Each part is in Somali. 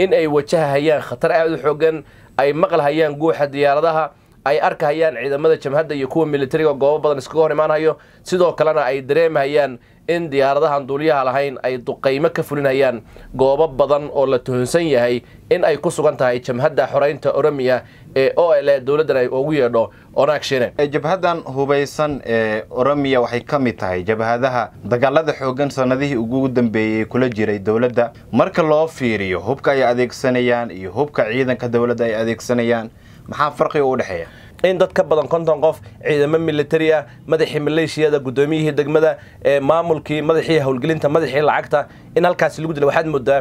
in ay wajahahayaan khatar aada u xoogan ay maqlahayaan guuxa diyaaradaha ay arkahayaan ciidamada jamhadda iyo kuwa militariga oo goobo badan iskaga hor imaanhayo sidoo kalena ay dareemahayaan in diyaaradahan duuliyaha lahayn ay duqaymo ka fulinayaan goobo badan oo la tuhunsan yahay in ay ku sugan tahay jamhadda xoreynta oromiya ee o l dowladdan ay ugu yeedho onaag shine jabhaddan hubaysan ee oromiya waxay ka mid tahay jabhadaha dagaalada xooggan sannadihii ugu dambeeyey kula jiray dowladda marka loo fiiriyo hubka ay adeegsanayaan iyo hubka ciidanka dowladda ay adeegsanayaan maxaa farqiga u dhexeeya in dad ka badan konton qof ciidamo militari ah madaxii maleeshiyada guddoomiyihii degmada ee maamulkii madaxii howlgelinta madaxii lacagta in halkaasi lagu dila waxaad moodaa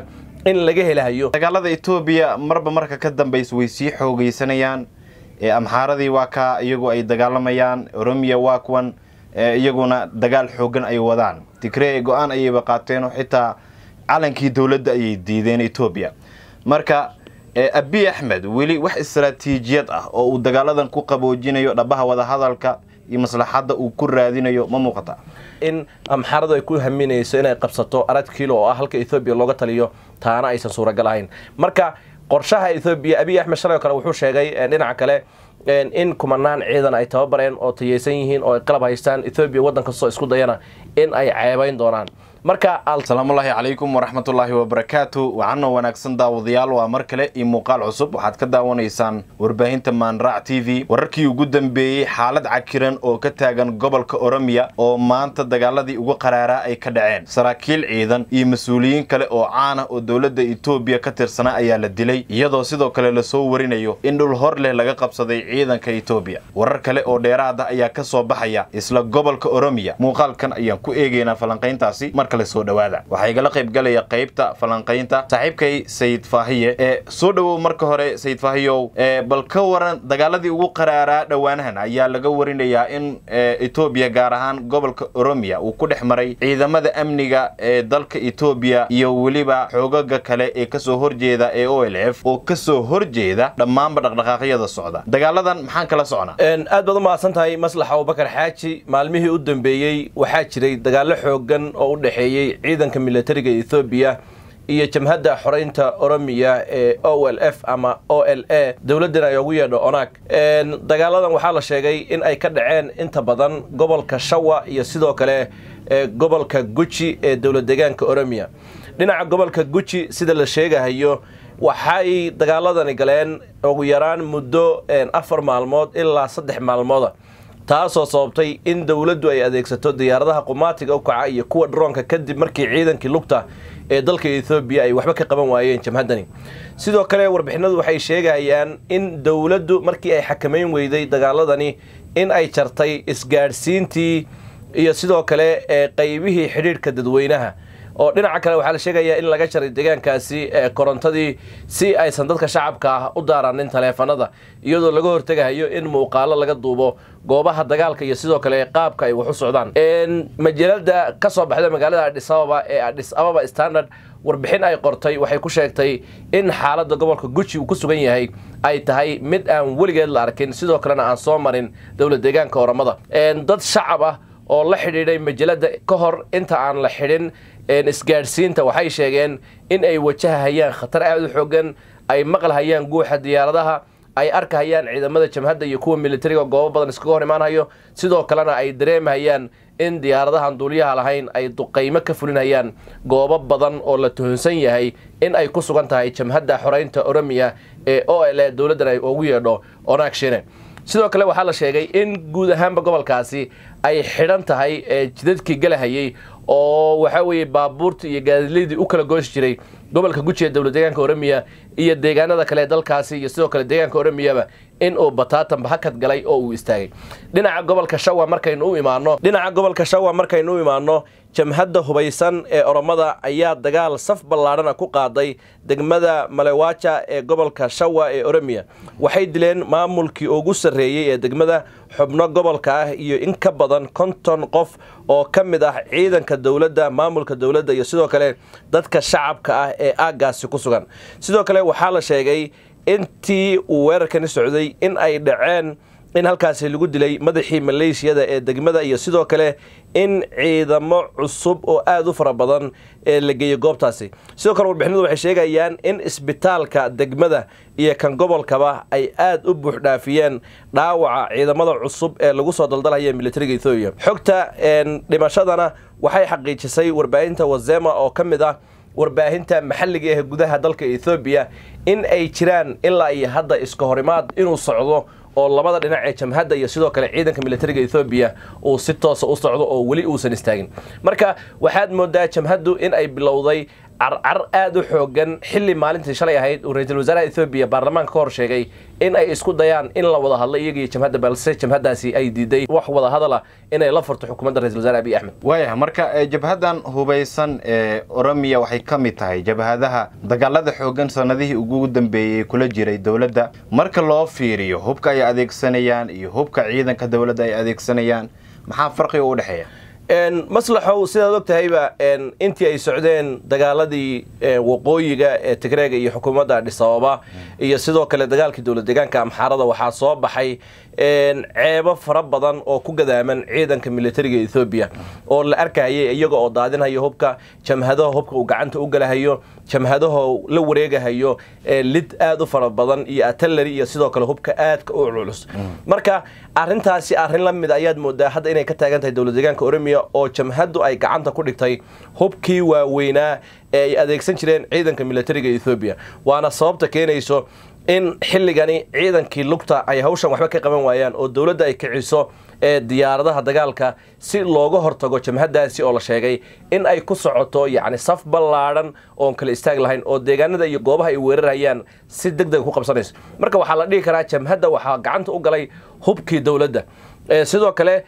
in laga helahayo dagaalada etoobiya marba marka ka dambays way sii xoogaysanayaan amxaaradii waa kaa iyagu ay dagaalamayaan oromiya waa kuwan iyaguna dagaal xooggan ay wadaan digree go-aan ayayba qaateen oo xitaa calankii dowladda ayay diideen etoobiya marka abi axmed weli wax istaraatiijiyad ah oo uu dagaaladan ku qaboojinayo dhabaha wadahadalka iyo maslaxadda uu ku raadinayo ma muuqata in amxaradu ay ku haminayso inay qabsato arad kiilo oo ah halka ethoobiya looga taliyo taana aysan suuragal ahayn marka qorshaha ethoobiya abiy axmed shalay oo kale wuxuu sheegay dhinaca kale in kumanaan ciidan ay tababareen oo tayeysan yihiin oo ay qalab haystaan ethoobiya waddan kastoo isku dayana in ay ceebayn doonaan marka asalaamullaahi calaykum waraxmatullaahi wabarakaatu wacanoo wanaagsan daawadayaal waa mar kale iyo muuqaal cusub waxaad ka daawanaysaan warbaahinta maanraac t v wararkii ugu dambeeyey xaalad cakiran oo ka taagan gobolka oromiya oo maanta dagaaladii ugu qaraaraa ay ka dhaceen saraakiil ciidan iyo mas-uuliyiin kale oo caana ah oo dowladda etoobiya ka tirsanaa ayaa la dilay iyadoo sidoo kale lasoo warinayo in dhul hor leh laga qabsaday ciidanka etoobiya warar kale oo dheeraada ayaa ka soo baxaya isla gobolka oromiya muuqaalkan ayaan ku eegaynaa falanqayntaasi kale soo dhowaada waxaa igala qaybgalaya qaybta falanqaynta saaxiibkay sayid faahiye ee soo dhowow marka hore sayid faahiyow bal ka waran dagaaladii ugu qaraaraa dhowaanahan ayaa laga warinayaa in etoobiya eh, gaar ahaan gobolka oromiya uu ku dhex maray ciidamada amniga ee dalka etoobiya iyo weliba xoogaga kale ee kasoo horjeeda ee o l f oo kasoo horjeeda dhammaanba dhaqdhaqaaqyada socda dagaaladan maxaan kala socnaa aad baad u mahadsan tahay maslax abubakar xaaji maalmihii u dambeeyey waxaa jiray dagaalo xoogan oo udhexe dhaxeeyey ciidanka milatariga ethoobiya iyo jamhadda xoreynta oromia ee o f ama o l a dowladdan ay ugu yeedho onaag dagaaladan waxaa la sheegay in ay ka dhaceen inta badan gobolka shawa iyo sidoo kale e, gobolka guji ee dawlad deegaanka oromia dhinaca gobolka guji sida la sheegahayo waxay dagaaladani galeen ugu yaraan muddo afar maalmood ilaa saddex maalmooda taasoo sababtay in dawladdu ay adeegsato diyaaradaha qumaatiga u kaca iyo kuwa droonka kadib markii ciidankii lugta ee dalka ethoobiya ay waxba ka qaban waayeen jamhadani sidoo kale warbixinadu waxay sheegayaan in dowladdu markii ay xakamayn weyday dagaaladani in ay jartay isgaadhsiintii iyo sidoo kale ee eh, qaybihii xidhiidhka dadweynaha oo dhinaca kale waxaa la sheegayaa in laga jaray deegaankaasi korontadii si aysan dadka shacabka ah u daaranin taleefanada iyadoo laga hortegahayo in muuqaalo laga duubo goobaha dagaalka iyo sidoo kale qaabka ay wax u socdaan majalada ka soo baxda magaalada adhis ababa ee adhis ababa standard warbixin ay qortay waxay ku sheegtay in xaaladda gobolka guji uu ku sugan yahay ay tahay mid aan weligeed la arkin sidoo kalena aan soo marin dowlad deegaanka oramada dad shacab ah oo la xidhiidhay majalada ka hor inta aan la xidhin isgaadhsiinta waxay sheegeen in ay wajahahayaan khatar aada u xoogan ay maqlhayaan guuxa diyaaradaha ay arkahayaan ciidamada jamhadda iyo kuwa militariga goobo badan iskaga hor imaanhayo sidoo kalena ay dareemhayaan in diyaaradahan duuliyaha lahayn ay duqaymo ka fulinayaan goobo badan oo la tuhunsan yahay in ay ku sugan tahay jamhadda xoraynta oromiya ee o l e dowladdan ay ugu yeedho onaag sidoo kale waxaa la sheegay in guud ahaanba gobolkaasi ay xidhan tahay jidadkii galahayay oo waxaa weeye baabuurtii iyo gaadileydii u kala gooshi jiray gobolka guji ee dowlad deegaanka oromiya iyo deegaanada kale ee dalkaasi iyo sidoo kale deegaanka oromiyaba in uu bataatanba hakad galay oo uu istaagay dhinaca gobolka shawa markaynu u imaano dhinaca gobolka shawa markaynu u imaanno jamhadda hubaysan ee oromada ayaa dagaal saf ballaadhana ku qaaday degmada malewaja ee gobolka shawa ee oromiya waxay dileen maamulkii ugu sarreeyey ee degmada xubno gobolka ah iyo in ka badan konton qof oo ka mid ah ciidanka dowladda maamulka dowladda iyo sidoo kale dadka shacabka ah ee aaggaasi ku sugan sidoo kale waxaa la sheegay intii uu weerarkani socday in ay dhaceen in halkaasi lagu dilay madaxii maleeshiyada ee degmada iyo sidoo kale in ciidamo cusub oo aad u fara badan ee la geeyey goobtaasi sidoo kale warbixinadu waxay sheegayaan in isbitaalka degmada iyo kan gobolkaba ay aad u buuxdhaafiyeen dhaawaca ciidamada cusub ee lagu soo daldalaya militariga ethoobiya xogta dhimashadana waxay xaqiijisay warbaahinta wazema oo ka mid ah warbaahinta maxalliga ah ee gudaha dalka ethoobiya in ay jiraan ilaa iyo hadda iska horimaad inuu socdo oo labada dhinac ee jamhadda iyo sidoo kale ciidanka militariga ethoobiya uu si toosa ah u socdo oo weli uusan istaagin marka waxaad moodaa jamhaddu in ay bilowday carcar aada u xoogan xilli maalintii shalay ahayd uu ra-iisul wasaaraha ethoobiya baarlamaanka ka hor sheegay in ay isku dayaan in la wada hadlo iyagiiyo jamhadda balse jamhaddaasi ay diiday wax wada hadal inay la furto xukuumadda ra-isul wasaare abiy axmed waayaha marka eh, jabhaddan hubaysan ee eh, oromiya waxay ka mid tahay jabhadaha dagaalada xoogan sannadihii ugu dambeeyey kula jiray dowladda marka loo fiiriyo hubka ay adeegsanayaan iyo hubka ciidanka dowladda ay adeegsanayaan maxaa farqiga u dhexeeya maslaxow sidaad og tahayba intii ay socdeen dagaaladii waqooyiga ee tigreega iyo xukuumadda adhisababa iyo sidoo kale dagaalkii dowlad deegaanka amxaarada waxaa soo baxay ceebo fara badan oo ku gadaaman ciidanka militariga ethoobiya oo la arkahayay iyaga oo daadinhaya hubka jamhadaha hubka uu gacanta u galahayo jamhadaho la wareegahayo ee lid aad u fara badan iyo atalari iyo sidoo kale hubka aadka u culus marka arrintaasi arrin la mid ah ayaad moodaa hadda inay ka taagan tahay dowlad deegaanka oromia oo jamhaddu ay gacanta ku dhigtay hubkii waaweynaa ee ay adeegsan jireen ciidanka militariga ethoobiya waana sababta keenayso in xilligani ciidankii lugta ay hawshan waxba ka qaban waayaan oo dowladda ay kiciso ee diyaaradaha dagaalka si looga hortago jamhadaasi oo la sheegay in ay ku socoto yacni saf ballaadhan oon kala istaag lahayn oo deegaanada iyo goobaha ay weerarayaan si deg dega ku qabsanayso marka waxaa la dhihi karaa jamhadda waxaa gacanta u galay hubkii dowladda sidoo kale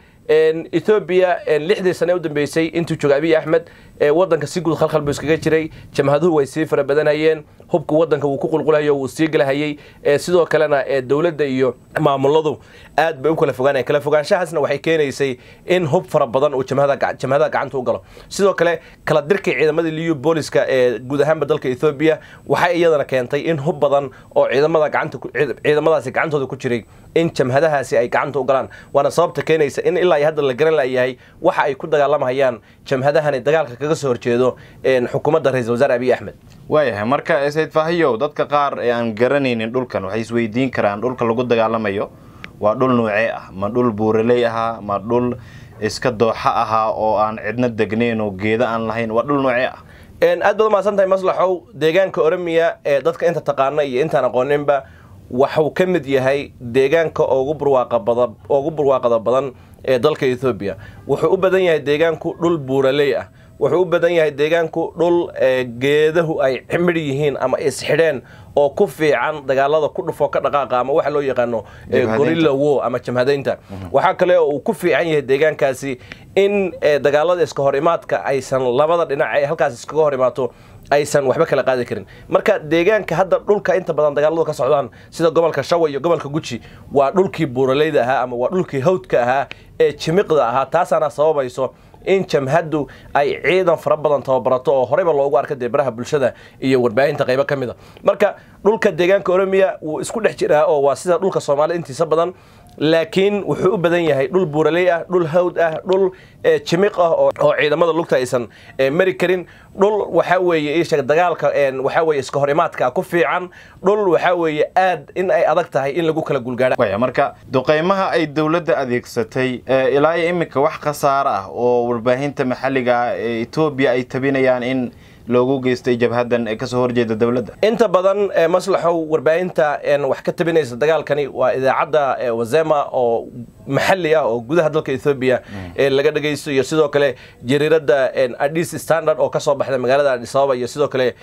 etoobiya lixdii sane u dambeysay intuu jooga abiy axmed wadanka si guud khalkhal buu iskaga jiray jamhaduhu way sii fara badanayeen hubka wadanka wuu ku qulqulahayo wuu sii galahayay sidoo kalena dowladda iyo maamuladu aad bay u kala fogaanaya kala fogaanshahaasna waxay keenaysay in hub fara badan uu jamhadaha gacanta u galo sidoo kale kala dirkay ciidamada liyu booliska ee guud ahaanba dalka ethoobiya waxay iyadana keentay in hub badan oo ciidamada gacanta ciidamadaasi gacantooda ku jiray in jamhadahaasi ay gacanta u galaan waana sababta keenaysa in ilaa hadda la garan layahay waxa ay ku dagaalamahayaan jamhadahani dagaalka kaga soo horjeedo xukuumadda ra-isul wasaare abiy axmed waayahay marka sayid faahiyow dadka qaar ee aan garanaynin dhulkan waxay isweydiin karaan dhulka lagu dagaalamayo waa dhul nuucee ah ma dhul buuraley ahaa ma dhul iska dooxa ahaa oo aan cidna degnayn oo geeda aan lahayn waa dhul nuucee ah aad baad umaadsantahay maslaxow deegaanka oromiya ee dadka inta taqaana iyo intaan aqooninba waxuu ka mid yahay deegaanka ugu burwaaqada badan ee dalka ethoobiya wuxuu u badan yahay deegaanku dhul buuraley ah wuxuu u badan yahay deegaanku dhul eh, geedahu ay cimir yihiin ama isxidheen oo ku fiican dagaalada ku dhufo ka dhaqaaqa ama waxa loo yaqaano eh, gorilla wo ama jamhadaynta mhm. waxaa kale oo uu ku fiican yahay deegaankaasi in eh, dagaalada iska hor imaadka aysan labada dhinac ay halkaas iskaga hor imaato aysan waxba kala qaadi karin marka deegaanka hadda dhulka inta badan dagaaladu ka socdaan sida gobolka shawa iyo gobolka guji waa dhulkii buuraleyda ahaa ama waa dhulkii hawdka ahaa ee jimiqda ahaa taasaana sababayso in jamhaddu ay ciidan fara badan tababarato oo horeyba loogu arka dee baraha bulshada iyo warbaahinta qaybo ka mida marka dhulka deegaanka oromiya wuu isku dhex jiraa oo waa sida dhulka soomaalida intiisa badan laakiin wuxuu u badan yahay dhul buuraley ah dhul hawd ah dhul eh, jimiq ah oo ciidamada lugta aysan eh, mari karin dhul waxaa weeye isheg dagaalka eh, waxaa weye iska horimaadka ku fiican dhul waxaa weeye aad in ay adag tahay in lagu kala guulgaadha marka duqaymaha ay dowladda adeegsatay ilaa iyo iminka wax khasaaro ah oo warbaahinta maxalliga ah ee etoobiya ay tabinayaan in loogu geystay jabhadan ee kasoo horjeeda dowladda inta badan maslaxow warbaahinta wax ka tabinaysa dagaalkani waa idaacadda wazema oo maxali ah oo gudaha dalka ethoobiya mm. ee laga dhagaysto iyo sidoo kale jariirada adis standard oo kasoo baxda magaalada adisababa iyo sidoo kale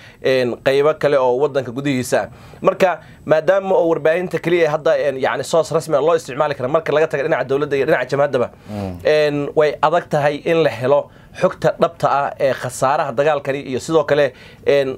qeybo kale oo wadanka gudihiisa marka maadaama oo warbaahinta keliya hadda yani soos rasmia ah loo isticmaali kara marka laga taga dhinaca dowladda iyo dhinaca jamhadaba mm. way adag tahay in la helo xogta dhabta ah ee khasaaraha dagaalkani iyo sidoo kale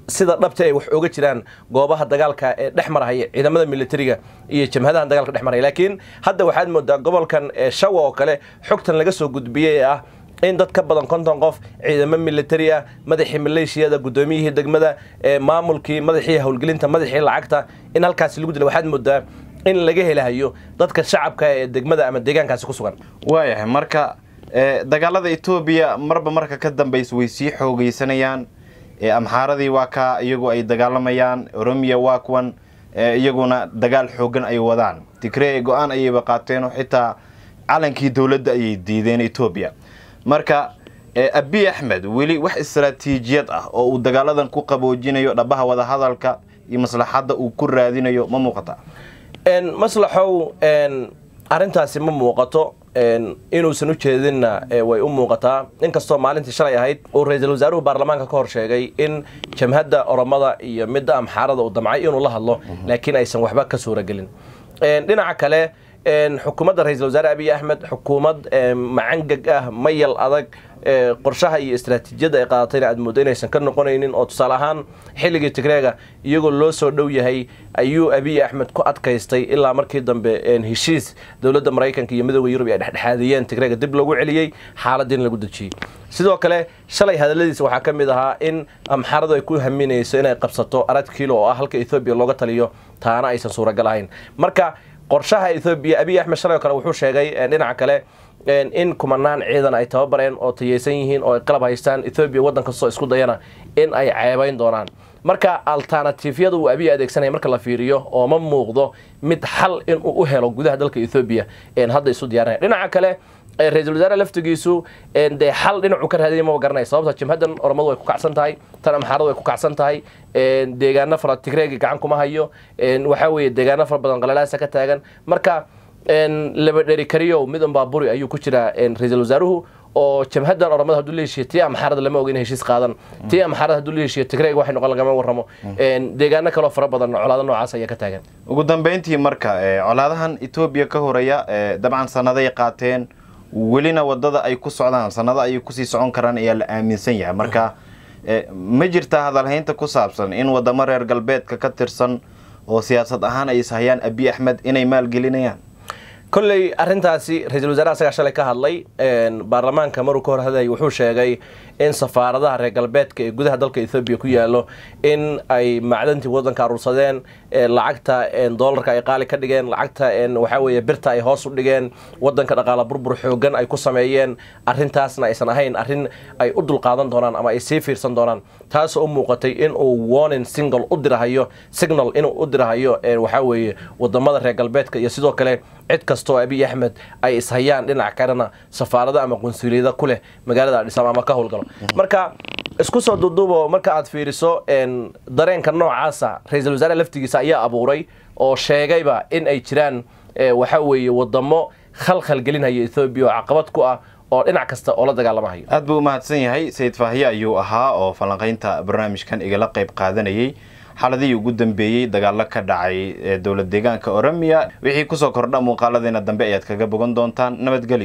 sida dhabta ay wax oga jiraan goobaha dagaalka ee dhex marahaya ciidamada militariga iyo jamhadaha dagaalka dhex laakiin hadda waxaad moodaa gobolka halkan ee shawa oo kale xogtan laga soo gudbiyey ah in dad ka badan konton qof ciidamo militari ah madaxii maleeshiyada guddoomiyihii degmada ee maamulkii madaxii howlgelinta madaxii lacagta in halkaasi lagu dila waxaad moodaa in laga helahayo dadka shacabka ee degmada ama deegaankaasi ku sugan waayahay eh, marka eh, dagaalada etoobiya marba marka ka dambaysa way sii xoogaysanayaan eh, amxaaradii waa kaa iyagu ay dagaalamayaan oromiya waa kuwan iyaguna dagaal xoogan ay wadaan tigree go-aan ayayba qaateenoo xitaa calankii dowladda ayay diideen etoobiya marka abiy axmed weli wax istaraatiijiyad ah oo uu dagaaladan ku qaboojinayo dhabaha wadahadalka iyo maslaxadda uu ku raadinayo ma muuqata maslaxow arintaasi ma muuqato inuusan u jeedinna way u muuqataa inkastoo maalintii shalay ahayd uu ra-iisul wasaaruhu baarlamaanka ka hor sheegay in jamhadda oromada iyo midda amxaarada uu damcay inuu la hadlo laakiin aysan waxba ka suura dhinaca kale xukuumadda ra-isul wasaare abiy axmed xukuumad macangag ah mayal adag qorshaha iyo istaraatiijiyadda ay qaadatayna aad moodo inaysan ka noqonaynin oo tusaale ahaan xilligii tigreega iyagoo loo soo dhow yahay ayuu abiy axmed ku adkaystay ilaa markii dambe heshiis dowladda maraykanka iyo midooda yurub ay dhexdhexaadiyeen tigreega dib lagu celiyey xaaladiina lagu dejiyey sidoo kale shalay hadalladiisa waxaa ka mid ahaa in amxaaradu ay ku haminayso inay qabsato arad kiilo oo ah halka ethoobiya looga taliyo taana aysan suuragal ahayn marka qorshaha ethoobiya abiy axmed shalay oo kale wuxuu sheegay eh, dhinaca kale eh, in kumanaan ciidan ay tababareen oo tayeysan yihiin oo ay qalab haystaan ethoobiya waddan kastoo isku dayana in ay ceebayn doonaan marka alternatifyada uu abiy adeegsanaya marka la fiiriyo oo ma muuqdo mid xal inuu u helo gudaha dalka ethoobiya hadda isu diyaarnaya dhinaca kale Eh, ra-isul wasaare laftigiisu eh, dee xal dhinacu ka raadinay maba garanaya sababta jimhadan oromadu way ku kacsan tahay tan amxaaradu way ku kacsan tahay eh, deegaano fara tigreegi gacan kuma hayo waxaa weeye deegaano fara badan qalalaasa ka taagan marka laba dheri kariyo mid unbaa ayuu ku jiraa ra-isul wasaaruhu oo jabhadan oromada haduu la heshiiyo tii amxaarada lama oga in heshiis qaadan mm. tii amxaarada haduu la tigreeg waxay noqon lagama warramo mm. deegaano kaloo fara badan colaado noocaas ayaa ka taagan ugu dambeyntii marka colaadahan etoobiya ka horeya dabcan sannaday qaateen welina wadada ay ku socdaan sanado ayay kusii socon karaan ayaa la aaminsan yahay marka eh, ma jirtaa hadalhaynta ku saabsan in wadamo reer galbeedka ka tirsan oo siyaasad ahaan ay sahayaan abi axmed inay maalgelinayaan kolley arintaasi ra-isul wasaaraha asagaa shalay ka hadlay baarlamaanka maruu ka hor hadlay wuxuu sheegay in safaaradaha reer galbeedka ee gudaha dalka ethoobiya ku yaalo in ay macdantii wadanka aruursadeen lacagta doolarka ay qaali ka dhigeen lacagta waxaa birta ay hoos u dhigeen wadanka dhaqaala burbur xoogan ay ku sameeyeen arintaasna aysan ahayn arrin ay u dulqaadan doonaan ama ay sii fiirsan doonaan taasoo u muuqatay inuu warning single u dirahayo signal inuu u dirahayo waxaa wadamada reer galbeedka iyo sidoo kale cid kastoo abiy axmed ay ishayaan dhinac kalena safaarada ama qunsuliyada ku leh magaalada adhisaam ama ka howlgalo marka isku soo duduubo marka aad fiiriso dareenka noocaasa ra-isul wasaare laftigiisa ayaa abuuray oo sheegayba in ay jiraan waxa weeye wadamo khalkhal gelinhaya ethoobiya oo caqabad ku ah oo dhinac kasta oo la dagaalamahayo aad buu u mahadsan yahay sayid faahiye ayuu ahaa oo falanqaynta barnaamijkan igala qayb qaadanayey xaaladihii ugu dambeeyey dagaalo ka dhacay ee dowlad deegaanka oromiya wixii kusoo kordha muuqaaladeena dambe ayaad kaga bogan doontaan nabadgelyo